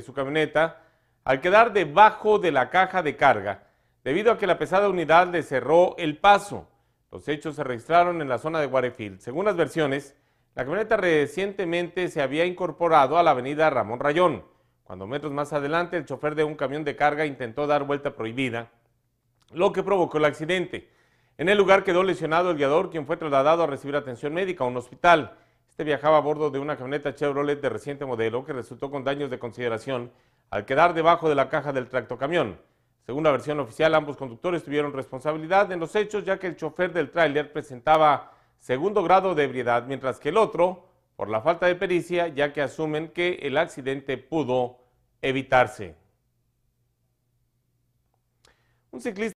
su camioneta al quedar debajo de la caja de carga, debido a que la pesada unidad le cerró el paso. Los hechos se registraron en la zona de Warefield. Según las versiones, la camioneta recientemente se había incorporado a la avenida Ramón Rayón, cuando metros más adelante el chofer de un camión de carga intentó dar vuelta prohibida, lo que provocó el accidente. En el lugar quedó lesionado el guiador, quien fue trasladado a recibir atención médica a un hospital. Este viajaba a bordo de una camioneta Chevrolet de reciente modelo que resultó con daños de consideración al quedar debajo de la caja del tractocamión. Según la versión oficial, ambos conductores tuvieron responsabilidad en los hechos ya que el chofer del tráiler presentaba segundo grado de ebriedad, mientras que el otro por la falta de pericia, ya que asumen que el accidente pudo evitarse. Un ciclista